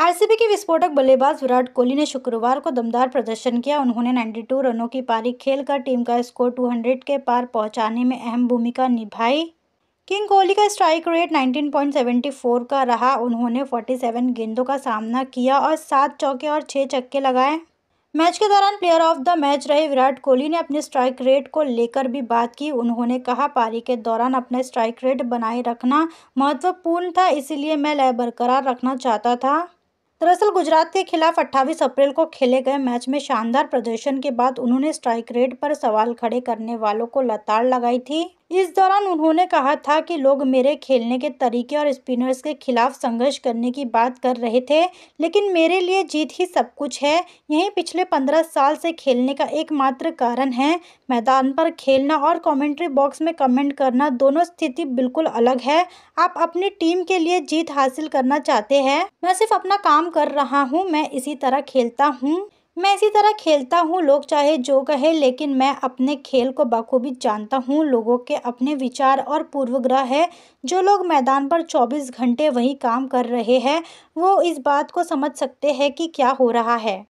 RCB के विस्फोटक बल्लेबाज विराट कोहली ने शुक्रवार को दमदार प्रदर्शन किया उन्होंने 92 रनों की पारी खेलकर टीम का स्कोर 200 के पार पहुंचाने में अहम भूमिका निभाई किंग कोहली का स्ट्राइक रेट 19.74 का रहा उन्होंने 47 गेंदों का सामना किया और सात चौके और छः छक्के लगाए मैच के दौरान प्लेयर ऑफ द मैच रहे विराट कोहली ने अपने स्ट्राइक रेट को लेकर भी बात की उन्होंने कहा पारी के दौरान अपना स्ट्राइक रेट बनाए रखना महत्वपूर्ण था इसीलिए मैं लय बरकरार रखना चाहता था दरअसल गुजरात के खिलाफ 28 अप्रैल को खेले गए मैच में शानदार प्रदर्शन के बाद उन्होंने स्ट्राइक रेट पर सवाल खड़े करने वालों को लताड़ लगाई थी इस दौरान उन्होंने कहा था कि लोग मेरे खेलने के तरीके और स्पिनर्स के खिलाफ संघर्ष करने की बात कर रहे थे लेकिन मेरे लिए जीत ही सब कुछ है यही पिछले पंद्रह साल से खेलने का एकमात्र कारण है मैदान पर खेलना और कमेंट्री बॉक्स में कमेंट करना दोनों स्थिति बिल्कुल अलग है आप अपनी टीम के लिए जीत हासिल करना चाहते हैं मैं सिर्फ अपना काम कर रहा हूँ मैं इसी तरह खेलता हूँ मैं इसी तरह खेलता हूँ लोग चाहे जो कहे लेकिन मैं अपने खेल को बखूबी जानता हूँ लोगों के अपने विचार और पूर्वग्रह है जो लोग मैदान पर 24 घंटे वही काम कर रहे हैं वो इस बात को समझ सकते हैं कि क्या हो रहा है